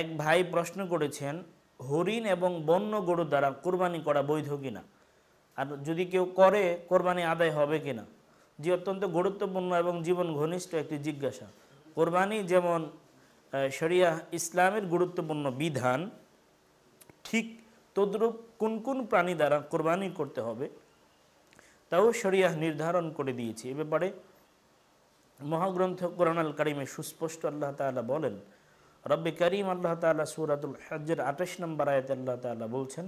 এক ভাই প্রশ্ন করেছেন হরিণ এবং বন্য গরুর দ্বারা কোরবানি করা বৈধ কিনা আর যদি কেউ করে কোরবানি আদায় হবে কিনা যে অত্যন্ত গুরুত্বপূর্ণ এবং জীবন ঘনিষ্ঠ একটি জিজ্ঞাসা কোরবানি যেমন শরিয়া ইসলামের গুরুত্বপূর্ণ বিধান ঠিক তদ্রূপ কোন কোন প্রাণী দ্বারা কোরবানি করতে হবে তাও শরিয়া নির্ধারণ করে দিয়েছে এ ব্যাপারে মহাগ্রন্থ কোরআনাল কারিমে সুস্পষ্ট আল্লাহ তালা বলেন রব্বে করিম আল্লাহ তালা সুরাতুল হজ্জের আঠাশ নম্বর আয়াতে আল্লাহ তালা বলছেন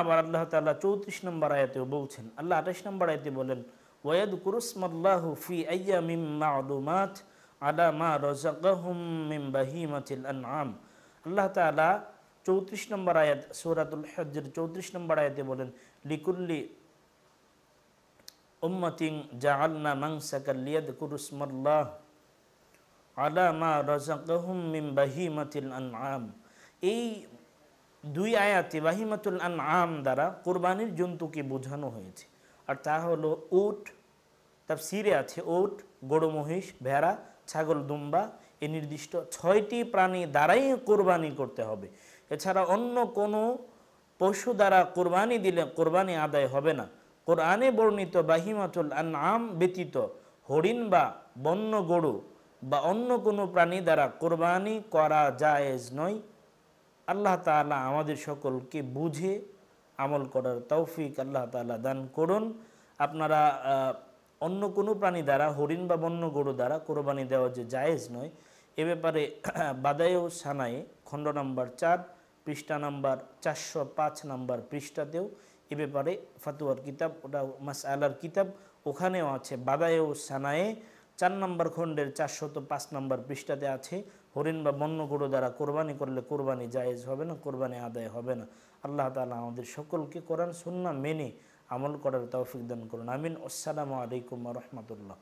আবার আল্লাহ তালা চৌত্রিশ নম্বর আয়াতেও বলছেন আল্লাহ আঠাশ নম্বর আয়াতে বলেন ওয়াদ কুরুসমাল্লাহ ফি আয়া মিম মাউলুমাত আলা মা রজাকাহুম মিম বাহিমাতিল আনআম আল্লাহ তালা চৌত্রিশ নম্বর আয়াত সৌরাতুল হজ্জের চৌত্রিশ নম্বর আয়াতে বলেন লিকুল্লি উম্মতিং জাআলনা মাংসাকাল লিয়াদ কুরুসমাল্লাহ আলামা রাজাকাহুম মিম বাহিমাতিল আনআম এই দুই আয়াতে বাহিমাতুল আনআম দ্বারা কোরবানির জন্তুকে বোঝানো হয়েছে আর তা হলো উট তার সিরে আছে উট গরু মহিষ ভেড়া ছাগল দুম্বা এ নির্দিষ্ট ছয়টি প্রাণী দ্বারাই কোরবানি করতে হবে এছাড়া অন্য কোনো পশু দ্বারা কোরবানি দিলে কোরবানি আদায় হবে না কোরআনে বর্ণিত বাহিমাতুল আনআম ব্যতীত হরিণ বা বন্য গরু বা অন্য কোনো প্রাণী দ্বারা কোরবানি করা জায়েজ নয় আল্লাহ তালা আমাদের সকলকে বুঝে আমল করার তৌফিক আল্লাহ তালা দান করুন আপনারা অন্য কোনো প্রাণী দ্বারা হরিণ বা বন্য গরু দ্বারা কোরবানি দেওয়া যে জায়েজ নয় এ ব্যাপারে বাদায়ও সানায়ে খণ্ড নম্বর চার পৃষ্ঠা নাম্বার চারশো পাঁচ নাম্বার পৃষ্ঠাতেও এ ব্যাপারে ফাতুয়ার কিতাব ওটা মাস আলার কিতাব ওখানেও আছে বাদায়ও সানায়ে চার নম্বর খণ্ডের চারশত পাঁচ নম্বর পৃষ্ঠাতে আছে হরিণ বা বন্য গরু দ্বারা কোরবানি করলে কোরবানি জায়েজ হবে না কোরবানি আদায় হবে না আল্লাহ তালা আমাদের সকলকে কোরআন সুন্না মেনে আমল করার তৌফিক দান করুন আমিন আসসালামু আলাইকুম রহমতুল্লাহ